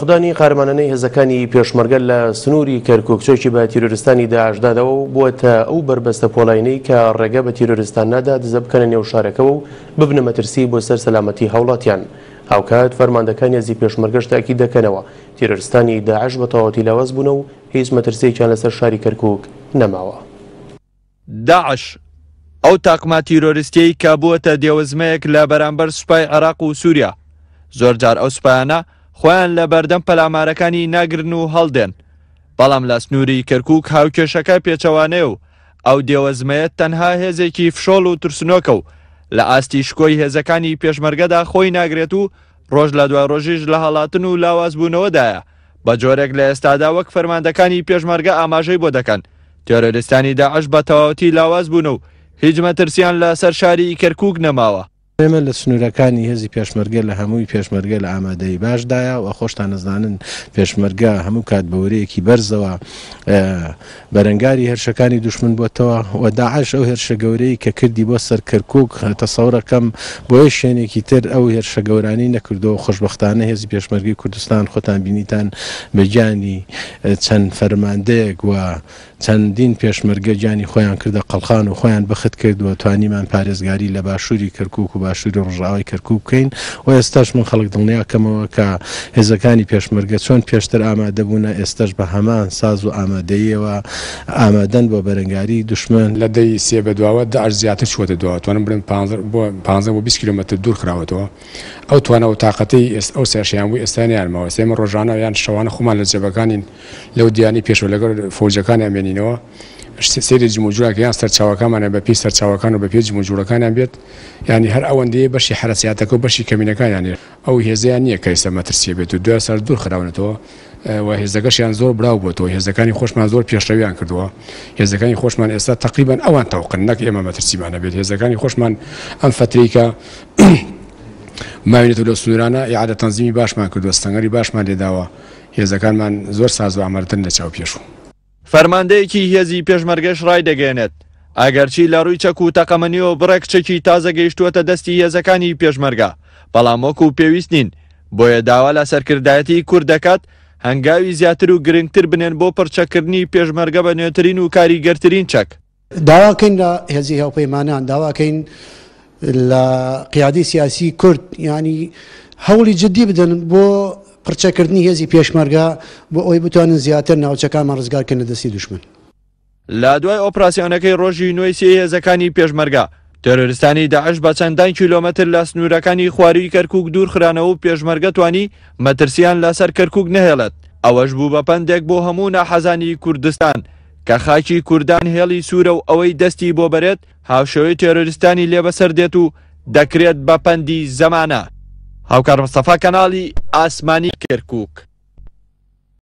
خدانی قارمانانەی هێزەکانی پێشمەرگە لە سنووری کەرکۆکچۆکی بە تیرۆریستانی داعشدادەوە و بووەتە ئەو بربەستە پۆلاینەی کە ڕێگە بە تیرۆریستان نادا دزە بکەنە نێو شارەکەەوە و ببنە مەترسی بۆ سەر سەلامەتی هاوڵاتیان هاوکات فەرماندەکان یەزی پێشمەرگەشتاکی دەکەنەوە تیرۆریستانی داعش بە تەواوەتی لاوەز بوون و هیچ مەترسیەکیان لەسەر شاری کەرکک نەماوە. داعش ئەو تاقما تیرۆریستەی کە بووەتە دێوزمەیەک لە بەرامبەر سوپای عراق و سووریا زۆرجار ئەو سوپایانە، خۆیان لە بەردەم پەلامارەکانی ناگرن و هەڵدێن بەڵام لە سنووری کەرکک هاوکێشەکە پێچەوانێ و ئەو دێوەزمەیە تەنها هێزێکی فشۆڵ و ترسنۆکە و لە ئاستی شکۆی هێزەکانی پێشمەرگەدا خۆی ناگرێت و ڕۆژ لە دوا ڕۆژیش لە هەڵاتن و لاوازبوونەوەدایە بە جۆرێک لە ئێستادا وەک فەرماندەکانی پێشمەرگە ئاماژەی بۆ دەکەن تێرۆریستانی داعش بە تەواوەتی لاواز بوون و هیچ مەترسیان لە سەر شاری کەرکک نەماوە ئێمە لە سنوورەکانی هێزی پێشمەرگە لە هەمووی پێشمەرگە لە ئامادەی باشدایە و خۆشتان نزانن پێشمەرگە هەموو کات بەورەیەکی بەرزەوە بەرەنگاری هێرشەکانی دوشمن بۆتەوە و داعش ئەو هێرشە گەورەی کە کردی بۆ سەرکەرکک تەسەورەکەم بۆیە شوێنێکی تر ئەو هێرشە گەورانی نەکردەوە خۆشببختانە هێزی پێشمەرگی کوردستان خۆتان بینیتان بەجانی چەند فەرماندەیەک وە چەندین پێشمەرگە گیانی خۆیان کردە قەلخان و خۆیان بەخت کردووە توانیمان پارێزگاری لە باشووری کەرکک و باشووری ڕژاوی کەرکوب بکەین و ئێستاش من خەڵک دڵنیاکەمەوە کە هێزەکانی پێشمەرگە چۆن پێشتر ئامادەبوونە ئێستش بە هەمان ساز و ئامادەیەوە ئامادەن بۆ بەرەنگاری دشمن لە دەی سێ بەدواوە دا ئەرزیاتر شوەتە دووە توانم برن 15 بۆ 20 کیلومتر دوور خراوەتەوە ئەو توانەوە تااقەتی ئێست ئەو سێشیان بوو ئێستا یارمەوە سێمە ڕۆژانە یان شەوانە خۆمان لە جێبەکانین لەو دیانی پێشوە لەگەر فۆجەکان ئەمێنین بزانینەوە سری جموجورراکە یان سەرچاوەکانمانە بە پێی سەرچاوەکان و بە پێ جموجورەکانیان بێت ینی هەر ئەوەندەیە بەشی حرەسیاتەکە و بەشی کەمینەکانیانێت ئەو هێزیان نییە کەیسە مەترسیە بێت و دو سەر دوور خراونەتەوە هێزەکەشیان زۆر براو بۆتەوە هێزەکانی خۆشمان زۆر پێشەویان کردووە هێزەکانی خۆشمان ئێستا تقریبان ئەوان تاوقن نەک ئێمە مەترسیمانە بێت هێزەکانی خۆشمان ئەم فتریکە ماوێت و لە سنوورانە یعادە تەنزیمی باشمان کردووە ستەنگەری باشمان لێداوە هێزەکانمان زۆر ساز و ئامارتن لە چاو پێشوو. فەرماندەیەکی هێزی پێشمەرگەش ڕای دەگەێنێت ئەگەرچی لە ڕووی چەک و تەقەمەنیەوە بڕێک چەکی تازە گەیشتووەتە دەستی هێزەکانی پێشمەرگا بەڵام وەکو و پێویست نین بۆیە داوا لە سەرکردایەتی کوور دەکات هەنگاوی زیاتر و گرنگتر بنێن بۆ پرچەکردنی پێشمەرگە بە نوێترین و کاریگەرترین چەک داواکەین لە هێزی هەوپەیمانان داواکەین لە قیادی سیاسی کورد ینی هەوڵی جددی بدەن بۆ پرچەکردنی هێزی پێشمەرگا بۆ ئەوی بتوانن زیاتر ناوچەکانمان ڕزگارکردن دەستی دوشمن. لا دوای ئۆپراسیانەکەی ڕۆژی نوێی سێ هێزەکانی پێشمەرگا تەرۆریستانی داعش بە چەندان کیلۆمەتر لە سنوورەکانی خواروی کەرکک دوور خرانەوە و پێشمەرگەتوانی مەترسیان لەسەر کەرکک نەهێڵێت ئەوەش بوو بە پندێک بۆ هەموو ناحەزانی کوردستان کە خاکی کوردان هێڵی سوورە و ئەوەی دەستی بۆ بەرێت هاوشەوەی تێرۆریستانی لێبەسەر دێت و دەکرێت بە پەندی زەمانە هاوکار مستەفا کەناڵی ئاسمانی Kirkuk